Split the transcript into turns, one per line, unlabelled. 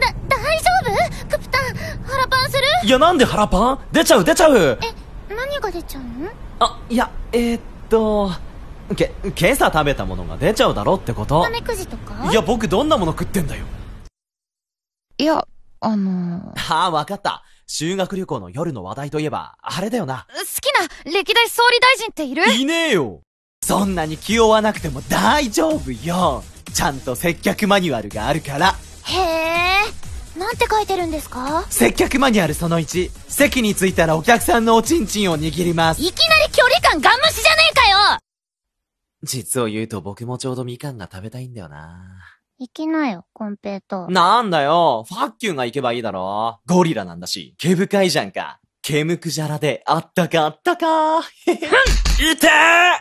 だ、大丈夫クプタン、腹パンするい
や、なんで腹パン出ちゃう出ちゃう
え、何が出ちゃうの
あ、いや、えー、っと、け、今朝食べたものが出ちゃうだろってこと豆くじとかいや、僕どんなもの食ってんだよ。いや、あのー、ああ、わかった。修学旅行の夜の話題といえば、あれだよな。
好きな歴代総理大臣っているいね
えよ。そんなに気負わなくても大丈夫よ。ちゃんと接客マニュアルがあるから。
へえ。なんて書いてるんですか
接客マニュアルその1席に着いたらお客さんのおちんちんを握りますいき
なり距離感ガン無しじゃねえかよ
実を言うと僕もちょうどみかんが食べたいんだよな
行きなよ、コンペイと。
なんだよ、ファッキューが行けばいいだろ。ゴリラなんだし、毛深いじゃんか。毛むくじゃらで、あったかあっ
たかへふん
うてー